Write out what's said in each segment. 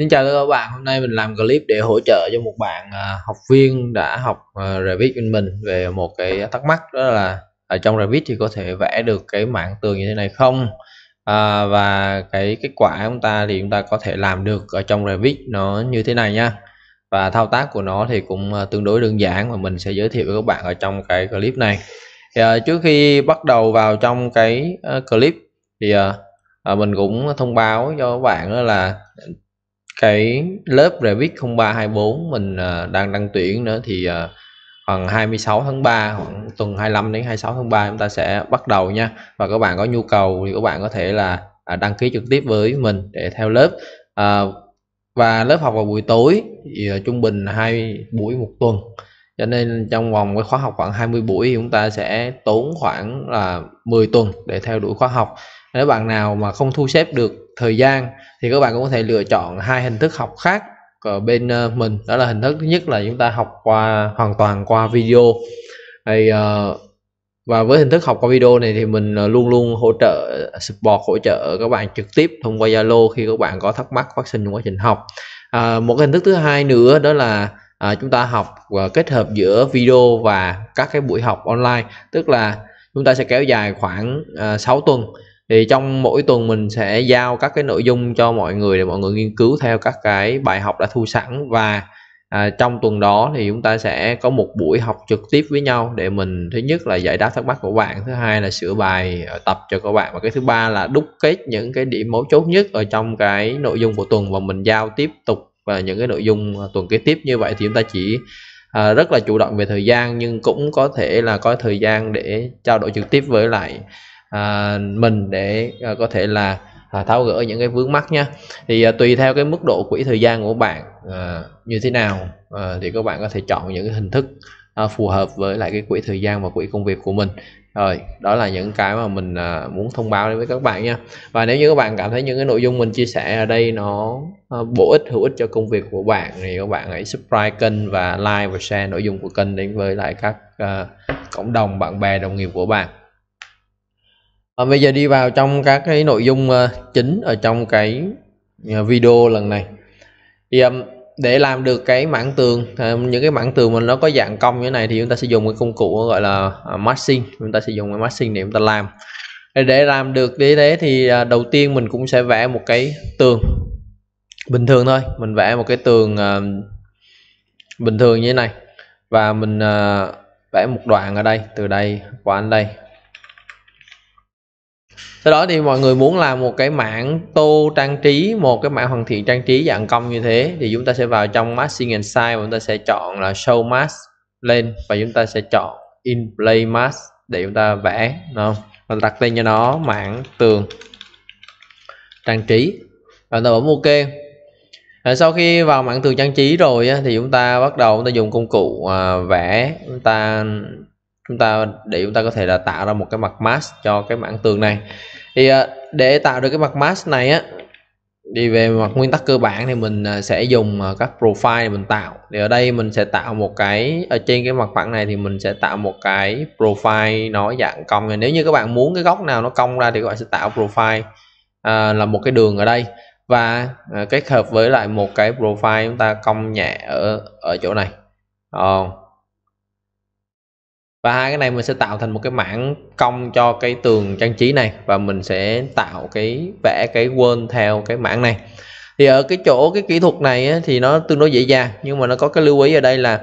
Xin chào các bạn, hôm nay mình làm clip để hỗ trợ cho một bạn à, học viên đã học à, Revit bên mình về một cái thắc mắc đó là ở trong Revit thì có thể vẽ được cái mạng tường như thế này không à, và cái kết quả chúng ta thì chúng ta có thể làm được ở trong Revit nó như thế này nha và thao tác của nó thì cũng à, tương đối đơn giản mà mình sẽ giới thiệu với các bạn ở trong cái clip này thì, à, trước khi bắt đầu vào trong cái clip thì à, mình cũng thông báo cho các bạn đó là cái lớp Revit 0324 mình ờ, đang đăng tuyển nữa thì ờ, khoảng 26 tháng 3 khoảng tuần 25 đến 26 tháng 3 chúng ta sẽ bắt đầu nha và các bạn có nhu cầu thì các bạn có thể là à, đăng ký trực tiếp với mình để theo lớp ờ, và lớp học vào buổi tối thì trung bình hai buổi một tuần cho nên trong vòng cái khóa học khoảng 20 buổi thì chúng ta sẽ tốn khoảng là 10 tuần để theo đuổi khóa học nếu bạn nào mà không thu xếp được thời gian thì các bạn cũng có thể lựa chọn hai hình thức học khác ở bên ờ, mình đó là hình thức thứ nhất là chúng ta học qua hoàn toàn qua video thì ờ, và với hình thức học qua video này thì mình ờ, luôn luôn hỗ trợ support hỗ trợ các bạn trực tiếp thông qua Zalo khi các bạn có thắc mắc phát sinh trong quá trình học à, một hình thức thứ hai nữa đó là à, chúng ta học và kết hợp giữa video và các cái buổi học online tức là chúng ta sẽ kéo dài khoảng à, 6 tuần thì trong mỗi tuần mình sẽ giao các cái nội dung cho mọi người để mọi người nghiên cứu theo các cái bài học đã thu sẵn và à, trong tuần đó thì chúng ta sẽ có một buổi học trực tiếp với nhau để mình thứ nhất là giải đáp thắc mắc của bạn thứ hai là sửa bài ờ, tập cho các bạn và cái thứ ba là đúc kết những cái điểm mấu chốt nhất ở trong cái nội dung của tuần và mình giao tiếp tục và ờ, những cái nội dung ờ, tuần kế tiếp như vậy thì chúng ta chỉ à, rất là chủ động về thời gian nhưng cũng có thể là có thời gian để trao đổi trực tiếp với lại à, mình để à, có thể là à, tháo gỡ những cái vướng mắc nhé thì à, tùy theo cái mức độ quỹ thời gian của bạn à, như thế nào à, thì các bạn có thể chọn những cái hình thức à, phù hợp với lại cái quỹ thời gian và quỹ công việc của mình rồi đó là những cái mà mình à, muốn thông báo với các bạn nha và nếu như các bạn cảm thấy những cái nội dung mình chia sẻ ở đây nó à, bổ ích hữu ích cho công việc của bạn thì các bạn hãy subscribe kênh và like và share nội dung của kênh đến với lại các à, cộng đồng bạn bè đồng nghiệp của bạn À, bây giờ đi vào trong các cái nội dung uh, chính ở trong cái uh, video lần này thì um, để làm được cái mảng tường um, những cái mảng tường mình nó có dạng cong như thế này thì chúng ta sẽ dùng cái công cụ gọi là uh, matching chúng ta sẽ dùng cái masking để chúng ta làm để làm được như thế thì uh, đầu tiên mình cũng sẽ vẽ một cái tường bình thường thôi mình vẽ một cái tường uh, bình thường như thế này và mình uh, vẽ một đoạn ở đây từ đây qua đến đây sau đó thì mọi người muốn làm một cái mảng tô trang trí một cái mảng hoàn thiện trang trí dạng cong như thế thì chúng ta sẽ vào trong masking and size và chúng ta sẽ chọn là show mask lên và chúng ta sẽ chọn in play mask để chúng ta vẽ đúng không và đặt tên cho nó mảng tường trang trí và chúng ta bấm ok à, sau khi vào mảng tường trang trí rồi thì chúng ta bắt đầu chúng ta dùng công cụ à, vẽ chúng ta chúng ta để chúng ta có thể là tạo ra một cái mặt mask cho cái mảng tường này thì à, để tạo được cái mặt mask này á đi về mặt nguyên tắc cơ bản thì mình à, sẽ dùng à, các profile mình tạo thì ở đây mình sẽ tạo một cái ở trên cái mặt phẳng này thì mình sẽ tạo một cái profile nó dạng cong này nếu như các bạn muốn cái góc nào nó cong ra thì các bạn sẽ tạo profile à, là một cái đường ở đây và à, kết hợp với lại một cái profile chúng ta cong nhẹ ở ở chỗ này à, và hai cái này mình sẽ tạo thành một cái mảng cong cho cái tường trang trí này và mình sẽ tạo cái vẽ cái quên theo cái mảng này thì ở cái chỗ cái kỹ thuật này á, thì nó tương đối dễ dàng nhưng mà nó có cái lưu ý ở đây là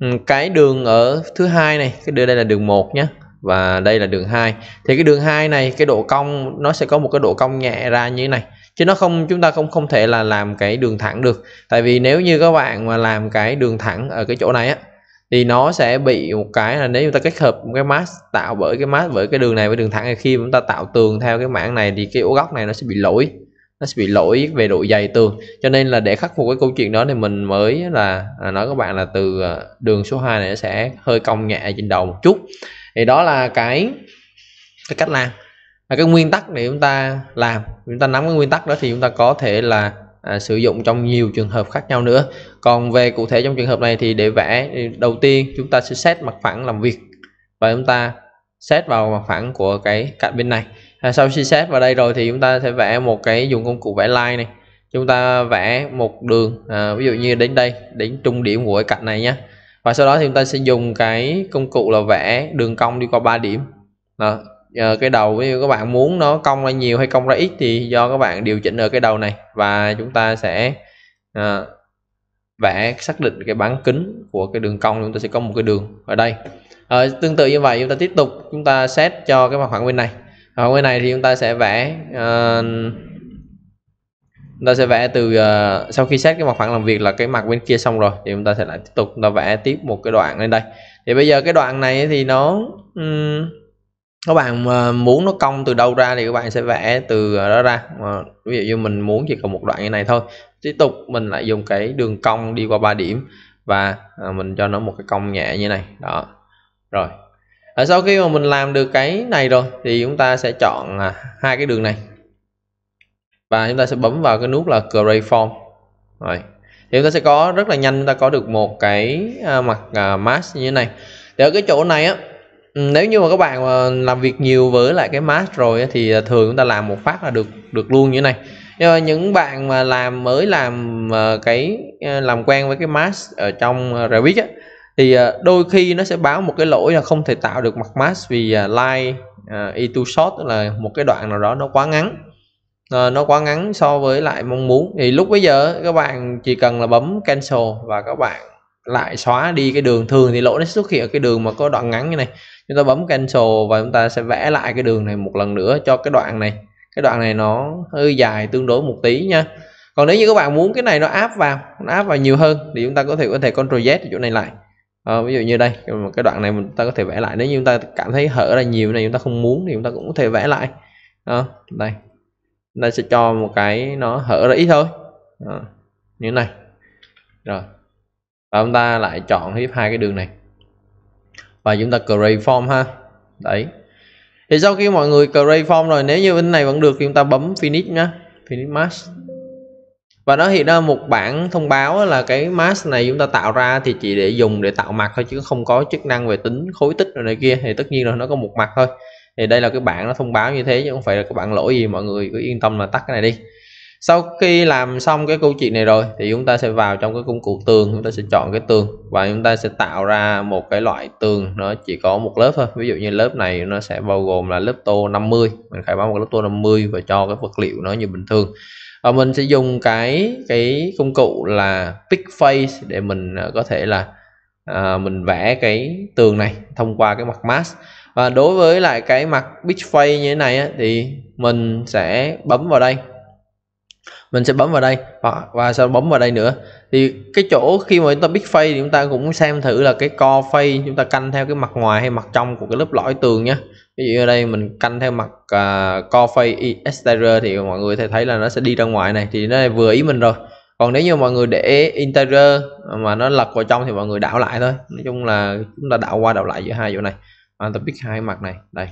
ừ, cái đường ở thứ hai này cái đường đây là đường một nhé và đây là đường 2 thì cái đường 2 này cái độ cong nó sẽ có một cái độ cong nhẹ ra như thế này chứ nó không chúng ta không không thể là làm cái đường thẳng được tại vì nếu như các bạn mà làm cái đường thẳng ở cái chỗ này á thì nó sẽ bị một cái là nếu chúng ta kết hợp một cái mask tạo bởi cái mask với cái đường này với đường thẳng thì khi chúng ta tạo tường theo cái mảng này thì cái ổ góc này nó sẽ bị lỗi nó sẽ bị lỗi về độ dày tường cho nên là để khắc phục cái câu chuyện đó thì mình mới là à, nói các bạn là từ à, đường số 2 này nó sẽ hơi cong nhẹ trên đầu một chút thì đó là cái cái cách làm là cái nguyên tắc để chúng ta làm chúng ta nắm cái nguyên tắc đó thì chúng ta có thể là à, sử dụng trong nhiều trường hợp khác nhau nữa còn về cụ thể trong trường hợp này thì để vẽ đầu tiên chúng ta sẽ xét mặt phẳng làm việc và chúng ta xét vào mặt phẳng của cái cạnh bên này à, sau khi xét vào đây rồi thì chúng ta sẽ vẽ một cái dùng công cụ vẽ line này chúng ta vẽ một đường à, ví dụ như đến đây đến trung điểm của cái cạnh này nhé và sau đó thì chúng ta sẽ dùng cái công cụ là vẽ đường cong đi qua ba điểm đó, uh, cái đầu ví dụ các bạn muốn nó cong ra nhiều hay cong ra ít thì do các bạn điều chỉnh ở cái đầu này và chúng ta sẽ uh, vẽ xác định cái bán kính của cái đường cong chúng ta sẽ có một cái đường ở đây à, tương tự như vậy chúng ta tiếp tục chúng ta xét cho cái mặt phẳng bên này ở bên này thì chúng ta sẽ vẽ uh, chúng ta sẽ vẽ từ uh, sau khi xét cái mặt phẳng làm việc là cái mặt bên kia xong rồi thì chúng ta sẽ lại tiếp tục chúng ta vẽ tiếp một cái đoạn lên đây thì bây giờ cái đoạn này thì nó um, các bạn muốn nó cong từ đâu ra thì các bạn sẽ vẽ từ ờ, đó ra ví dụ như mình muốn chỉ còn một đoạn như này thôi tiếp tục mình lại dùng cái đường cong đi qua ba điểm và ờ, mình cho nó một cái cong nhẹ như này đó rồi ở sau khi mà mình làm được cái này rồi thì chúng ta sẽ chọn à, hai cái đường này và chúng ta sẽ bấm vào cái nút là create form rồi thì chúng ta sẽ có rất là nhanh chúng ta có được một cái à, mặt à, mask như thế này thì ở cái chỗ này á Ừ, nếu như mà các bạn mà làm việc nhiều với lại cái mask rồi thì à, thường chúng ta làm một phát là được được luôn như thế này nhưng mà những bạn mà làm mới làm à, cái à, làm quen với cái mask ở trong Revit á thì đôi khi nó sẽ báo một cái lỗi là không thể tạo được mặt mask vì line e short tức là một cái đoạn nào đó nó quá ngắn ờ, nó quá ngắn so với lại mong muốn thì lúc bây giờ các bạn chỉ cần là bấm cancel và các bạn lại xóa đi cái đường thường thì lỗi nó xuất hiện ở cái đường mà có đoạn ngắn như này chúng ta bấm cancel và chúng ta sẽ vẽ lại cái đường này một lần nữa cho cái đoạn này cái đoạn này nó hơi dài tương đối một tí nha còn nếu như các bạn muốn cái này nó áp vào nó áp vào nhiều hơn thì chúng ta có thể có thể control Z chỗ này lại à, ví dụ như đây cái đoạn này chúng ta có thể vẽ lại nếu như chúng ta cảm thấy hở ra nhiều này chúng ta không muốn thì chúng ta cũng có thể vẽ lại à, đây chúng ta sẽ cho một cái nó hở ra ít thôi à, như này rồi và chúng ta lại chọn tiếp hai cái đường này và chúng ta create form ha đấy thì sau khi mọi người create form rồi nếu như bên này vẫn được thì chúng ta bấm finish nhá finish mask và nó hiện ra một bản thông báo là cái mask này chúng ta tạo ra thì chỉ để dùng để tạo mặt thôi chứ không có chức năng về tính khối tích rồi này kia thì tất nhiên là nó có một mặt thôi thì đây là cái bản nó thông báo như thế chứ không phải là cái bản lỗi gì mọi người cứ yên tâm là tắt cái này đi sau khi làm xong cái câu chuyện này rồi thì chúng ta sẽ vào trong cái công cụ tường chúng ta sẽ chọn cái tường và chúng ta sẽ tạo ra một cái loại tường nó chỉ có một lớp thôi ví dụ như lớp này nó sẽ bao gồm là lớp tô 50 mình khai báo một lớp tô 50 và cho cái vật liệu nó như bình thường và mình sẽ dùng cái cái công cụ là pick face để mình à, có thể là à, mình vẽ cái tường này thông qua cái mặt mask và đối với lại cái mặt pitch face như thế này á, thì mình sẽ bấm vào đây mình sẽ bấm vào đây và, và sau bấm vào đây nữa thì cái chỗ khi mà chúng ta biết face thì chúng ta cũng xem thử là cái co face chúng ta canh theo cái mặt ngoài hay mặt trong của cái lớp lõi tường nhé ví dụ ở đây mình canh theo mặt uh, à, co face exterior thì mọi người sẽ thấy là nó sẽ đi ra ngoài này thì nó vừa ý mình rồi còn nếu như mọi người để interior mà nó lật vào trong thì mọi người đảo lại thôi nói chung là chúng ta đảo qua đảo lại giữa hai chỗ này à, ta biết hai mặt này đây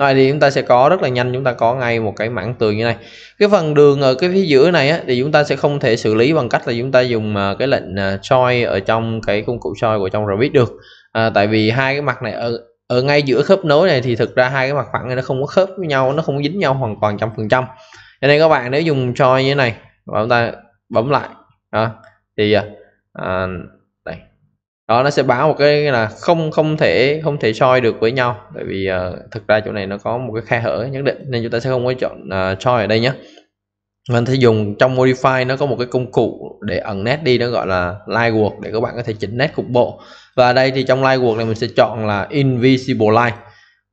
rồi thì chúng ta sẽ có rất là nhanh chúng ta có ngay một cái mảng tường như này cái phần đường ở cái phía giữa này á, thì chúng ta sẽ không thể xử lý bằng cách là chúng ta dùng à, cái lệnh soi à, ở trong cái công cụ soi của trong Revit được à, tại vì hai cái mặt này ở ở ngay giữa khớp nối này thì thực ra hai cái mặt phẳng này nó không có khớp với nhau nó không có dính nhau hoàn toàn trăm phần trăm cho nên các bạn nếu dùng soi như thế này và chúng ta bấm lại à, thì à, à đây đó nó sẽ báo một cái là không không thể không thể soi được với nhau tại vì uh, thực ra chỗ này nó có một cái khe hở nhất định nên chúng ta sẽ không có chọn uh, ờ, soi ở đây nhé mình sẽ dùng trong modify nó có một cái công cụ để ẩn nét đi nó gọi là line work để các bạn có thể chỉnh nét cục bộ và đây thì trong line work này mình sẽ chọn là invisible line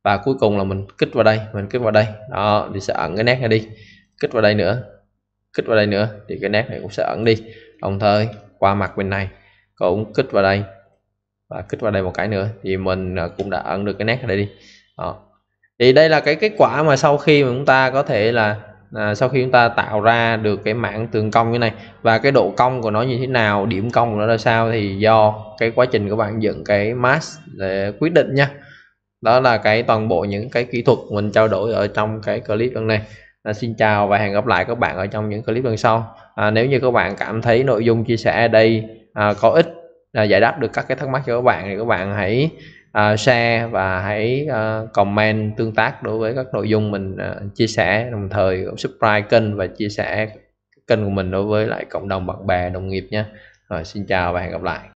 và cuối cùng là mình kích vào đây mình kích vào đây đó thì sẽ ẩn cái nét này đi kích vào đây nữa kích vào đây nữa thì cái nét này cũng sẽ ẩn đi đồng thời qua mặt bên này cũng kích vào đây và kích vào đây một cái nữa thì mình à, cũng đã ấn được cái nét ở đây đi đó. Ờ. thì đây là cái kết quả mà sau khi mà chúng ta có thể là à, sau khi chúng ta tạo ra được cái mảng tường cong như này và cái độ cong của nó như thế nào điểm cong của nó là sao thì do cái quá trình của bạn dựng cái mask để quyết định nha đó là cái toàn bộ những cái kỹ thuật mình trao đổi ở trong cái clip lần này à, xin chào và hẹn gặp lại các bạn ở trong những clip lần sau à, nếu như các bạn cảm thấy nội dung chia sẻ ở đây à, có ích À, giải đáp được các cái thắc mắc cho các bạn thì các bạn hãy à, share và hãy à, comment tương tác đối với các nội dung mình à, chia sẻ đồng thời cũng subscribe kênh và chia sẻ kênh của mình đối với lại cộng đồng bạn bè đồng nghiệp nhé rồi xin chào và hẹn gặp lại